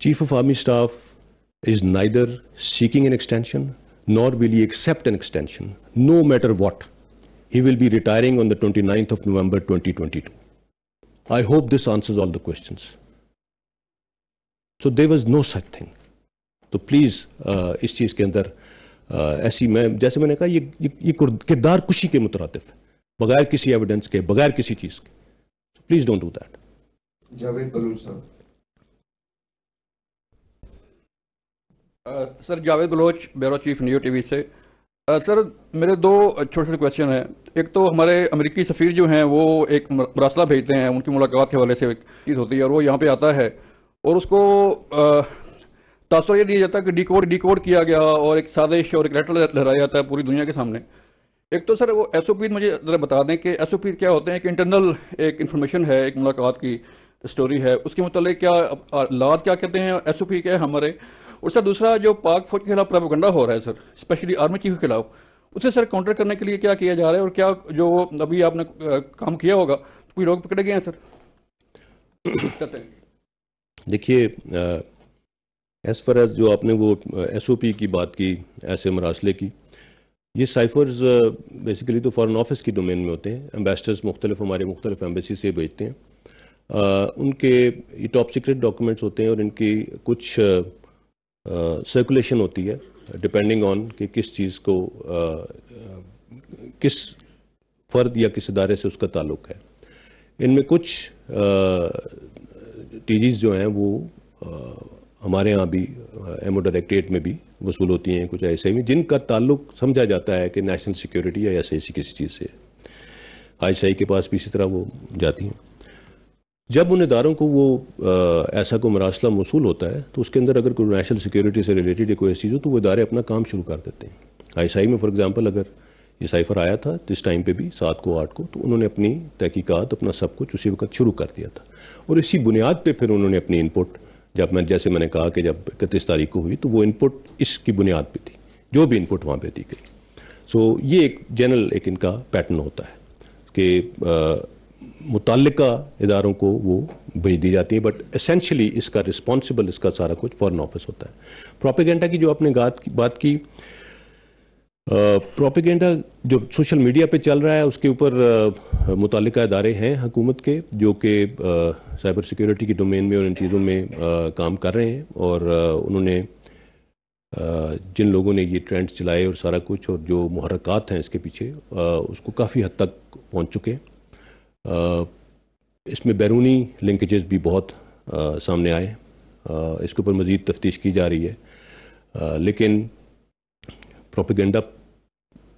Chief of Army Staff is neither seeking an extension nor will he accept an extension, no matter what. He will be retiring on the 29th of November 2022. I hope this answers all the questions. So there was no such thing. तो please इस चीज़ के अंदर ऐसी मैं जैसे मैंने कहा ये ये, ये किरदार कुशी के मुतरतफ है बगैर किसी एविडेंस के बगैर किसी चीज़ के please don't do that Javed Baloch साहब sir Javed Baloch bureau chief New TV से आ, सर मेरे दो छोटे छोटे क्वेश्चन हैं एक तो हमारे अमेरिकी सफ़ीर जो हैं वो एक मरासला भेजते हैं उनकी मुलाकात के हवाले से एक चीज़ होती है और वो यहाँ पे आता है और उसको तासर यह दिया जाता है कि डिकोड डिकोड किया गया और एक साजिश और एक लेटर लहराया जाता है पूरी दुनिया के सामने एक तो सर वो एस ओ पी मुझे ज़रा बता दें कि एस ओ पी क्या होते हैं एक इंटरनल एक इन्फॉर्मेशन है एक मुलाकात की स्टोरी है उसके मतलब क्या लाज क्या कहते हैं एस ओ पी क्या है हमारे और सर दूसरा जो पाक फौज के खिलाफ प्रभुगंडा हो रहा है सर स्पेशली आर्मी चीफ के खिलाफ उसे सर काउंटर करने के लिए क्या किया जा रहा है और क्या जो अभी आपने काम किया होगा तो कोई लोग पकड़े गए हैं सर देखिए एज़ फार एज़ जो आपने वो एस ओ पी की बात की ऐसे मरासले की ये साइफर्स बेसिकली तो फॉरेन ऑफिस की डोमेन में होते हैं एम्बेसडर्स मुख्तलिफ हमारे मुख्तलिफ एम्बेसी से भेजते हैं आ, उनके ये टॉप सीक्रेट डॉक्यूमेंट्स होते हैं और इनकी कुछ सर्कुलेशन uh, होती है डिपेंडिंग ऑन कि किस चीज़ को uh, किस फ़र्द या किस इदारे से उसका ताल्लुक है इनमें कुछ टीजीज जो हैं वो हमारे यहाँ भी एमओ डायरेक्ट्रेट में भी वसूल होती हैं कुछ ऐसे में जिनका ताल्लुक समझा जाता है कि नेशनल सिक्योरिटी या ऐसे ऐसी किसी चीज़ से आई के पास भी इसी तरह वो जाती हैं जब उन इदारों को वो आ, ऐसा कोई मरासला मौसू होता है तो उसके अंदर अगर कोई नेशनल सिक्योरिटी से रिलेटेड कोई ऐसी चीज़ हो तो वो इदारे अपना काम शुरू कर देते हैं आईएसआई में फॉर एग्ज़ाम्पल अगर ये साइफर आया था जिस टाइम पे भी सात को आठ को तो उन्होंने अपनी तहकीकात अपना सब कुछ उसी वक्त शुरू कर दिया था और इसी बुनियाद पर फिर उन्होंने अपनी इनपुट जब मैं जैसे मैंने कहा कि जब इकतीस तारीख को हुई तो वो इनपुट इसकी बुनियाद पर थी जो भी इनपुट वहाँ पर दी गई सो ये एक जनरल एक इनका पैटर्न होता है कि मुतल इदारों को वो भेज दी जाती है बट असेंशली इसका रिस्पॉन्सिबल इसका सारा कुछ फॉरन ऑफिस होता है प्रोपेगेंडा की जो आपने बात की बात की जो सोशल मीडिया पे चल रहा है उसके ऊपर मुतल इदारे हैं हकूमत के जो कि साइबर सिक्योरिटी की डोमेन में और इन चीज़ों में आ, काम कर रहे हैं और आ, उन्होंने आ, जिन लोगों ने ये ट्रेंड्स चलाए और सारा कुछ और जो महरक़ात हैं इसके पीछे उसको काफ़ी हद तक पहुंच चुके हैं इसमें बैरूनी लिंकेजेस भी बहुत सामने आए इसके ऊपर मज़ीद तफ्तीश की जा रही है लेकिन प्रोपिगेंडा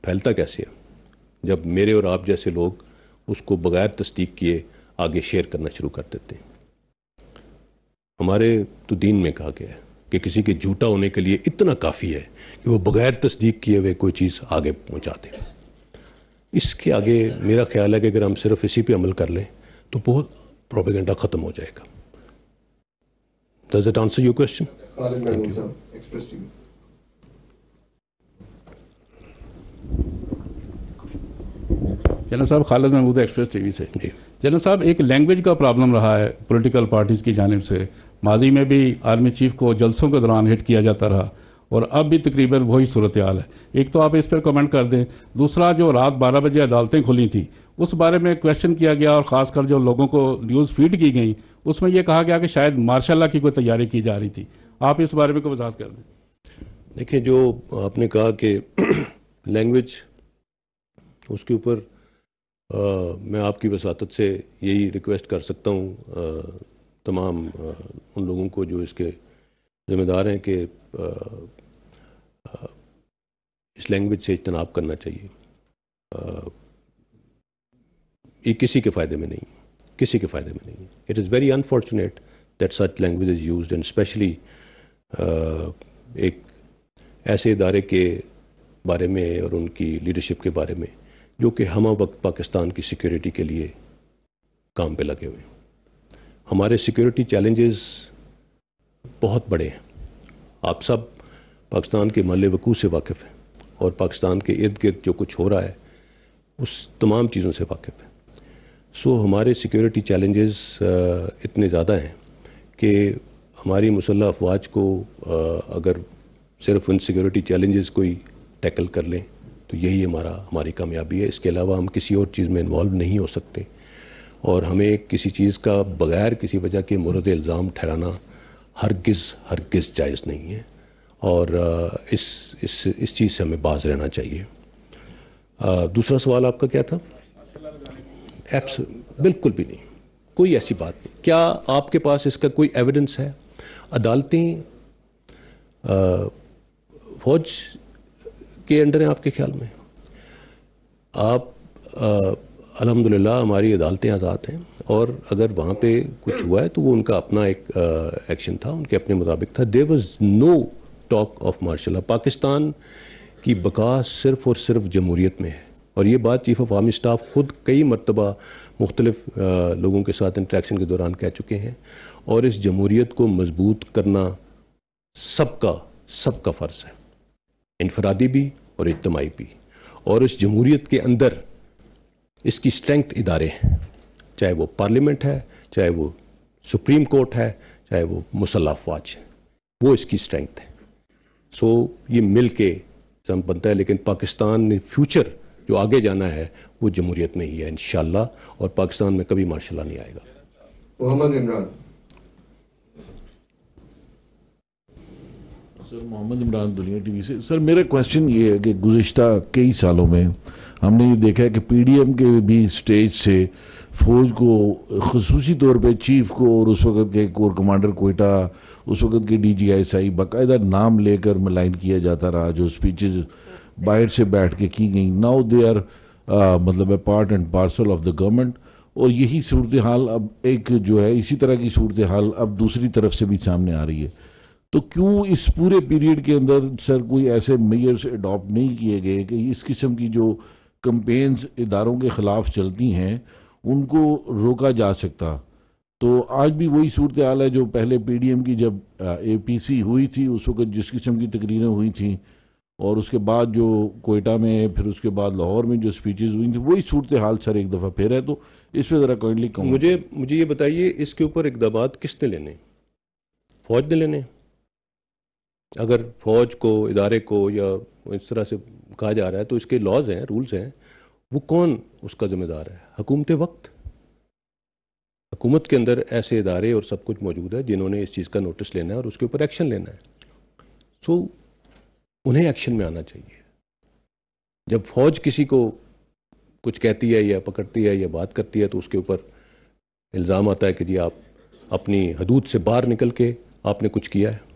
फैलता कैसे है जब मेरे और आप जैसे लोग उसको बग़ैर तस्दीक किए आगे शेयर करना शुरू कर देते हैं हमारे तो दीन में कहा गया है कि किसी के झूठा होने के लिए इतना काफ़ी है कि वो बग़ैर तस्दीक किए हुए कोई चीज़ आगे पहुँचाते हैं इसके आगे मेरा ख्याल है कि अगर हम सिर्फ इसी पे अमल कर लें तो बहुत प्रोपेगेंडा ख़त्म हो जाएगा does it answer your question general साहब खालिद महमूद एक्सप्रेस टीवी से जनरल साहब एक लैंग्वेज का प्रॉब्लम रहा है पॉलिटिकल पार्टीज़ की जानब से माजी में भी आर्मी चीफ को जलसों के दौरान हिट किया जाता रहा और अब भी तकरीबन वही सूरत हाल है एक तो आप इस पर कमेंट कर दें दूसरा जो रात बारह बजे अदालतें खुली थी उस बारे में क्वेश्चन किया गया और ख़ासकर जो लोगों को न्यूज़ फीड की गई उसमें यह कहा गया कि शायद मार्शाला की कोई तैयारी की जा रही थी आप इस बारे में कोई वजात कर दें देखिए जो आपने कहा कि लैंग्वेज उसके ऊपर मैं आपकी वसात से यही रिक्वेस्ट कर सकता हूँ तमाम आ, उन लोगों को जो इसके ज़िम्मेदार हैं कि इस लैंग्वेज से इजतनाब करना चाहिए ये किसी के फ़ायदे में नहीं किसी के फ़ायदे में नहीं it is very unfortunate that such language is use and specially एक ऐसे इदारे के बारे में और उनकी लीडरशिप के बारे में जो कि हम वक्त पाकिस्तान की सिक्योरिटी के लिए काम पे लगे हुए हैं हमारे सिक्योरिटी चैलेंजेस बहुत बड़े हैं आप सब पाकिस्तान के मल वकूँ से वाकिफ़ हैं और पाकिस्तान के इर्द गिर्द जो कुछ हो रहा है उस तमाम चीज़ों से वाकिफ़ हैं सो हमारे सिक्योरिटी चैलेंजेस इतने ज़्यादा हैं कि हमारी मुसल्ह अफवाज को अगर सिर्फ उन सिक्योरिटी चैलेंजेस को ही टैकल कर लें तो यही हमारा हमारी कामयाबी है इसके अलावा हम किसी और चीज़ में इन्वॉल्व नहीं हो सकते और हमें किसी चीज़ का बग़ैर किसी वजह के मुरद इल्ज़ाम ठहराना हर हरगिज़ जायज़ नहीं है और इस इस इस चीज़ से हमें बाज रहना चाहिए दूसरा सवाल आपका क्या था एप्स बिल्कुल भी नहीं कोई ऐसी बात नहीं क्या आपके पास इसका कोई एविडेंस है अदालतें फौज के अंडर हैं आपके ख्याल में आप अलहमदिल्ला हमारी अदालतें आज़ाद हैं और अगर वहाँ पे कुछ हुआ है तो वो उनका अपना एक एक्शन था उनके अपने मुताबिक था there was no stock of martial Pakistan की बका सिर्फ़ और सिर्फ जमहूरीत में है और ये बात चीफ़ ऑफ आर्मी स्टाफ ख़ुद कई मरतबा मुख्तलिफ लोगों के साथ इंट्रैक्शन के दौरान कह चुके हैं और इस जमहूरीत को मजबूत करना सबका सबका फ़र्ज़ है इनफरादी भी और इजमाही भी और इस जमहूरीत के अंदर इसकी स्ट्रेंथ इदारे हैं चाहे वो पार्लियामेंट है चाहे वो सुप्रीम कोर्ट है चाहे वो मुसल्ला फौज है वो इसकी स्ट्रेंथ है सो ये मिल के हम बनता है लेकिन पाकिस्तान ने फ्यूचर जो आगे जाना है वो जमहूरियत में ही है इन और पाकिस्तान में कभी मार्शाला नहीं आएगा मोहम्मद इमरान सर मोहम्मद इमरान दुनिया टीवी से सर मेरा क्वेश्चन ये है कि गुज्त कई सालों में हमने ये देखा है कि पीडीएम के भी स्टेज से फ़ौज को खसूसी तौर पे चीफ को और उस वक्त के कोर कमांडर कोयटा उस वक्त के डी जी एस आई बाकायदा नाम लेकर मलाइन किया जाता रहा जो स्पीच बाहर से बैठ के की गई नाउ दे आर मतलब a part and parcel of the government और यही सूरत हाल अब एक जो है इसी तरह की सूरत हाल अब दूसरी तरफ से भी सामने आ रही है तो क्यों इस पूरे पीरियड के अंदर सर कोई ऐसे मेयर्स अडॉप्ट नहीं किए गए कि इस किस्म की जो कंपेन्स इदारों के ख़िलाफ़ चलती हैं उनको रोका जा सकता तो आज भी वही सूरत हाल है जो पहले पीडीएम की जब एपीसी हुई थी उस वक्त जिस किस्म की तकरीरें हुई थी और उसके बाद जो कोयटा में फिर उसके बाद लाहौर में जो स्पीच हुई थी वही सूरत हाल सर एक दफ़ा फिर है तो इस पर ज़रा काइंडली कहूँ मुझे मुझे ये बताइए इसके ऊपर इकदाम किसने लेने फ़ौज ने लेने अगर फ़ौज को इदारे को या इस तरह से कहा जा रहा है तो इसके लॉज हैं रूल्स हैं वो कौन उसका ज़िम्मेदार है हकूमत वक्त हुकूमत के अंदर ऐसे इदारे और सब कुछ मौजूद है जिन्होंने इस चीज़ का नोटिस लेना है और उसके ऊपर एक्शन लेना है सो so, उन्हें एक्शन में आना चाहिए जब फौज किसी को कुछ कहती है या पकड़ती है या बात करती है तो उसके ऊपर इल्ज़ाम आता है कि जी आप अपनी हदूद से बाहर निकल के आपने कुछ किया है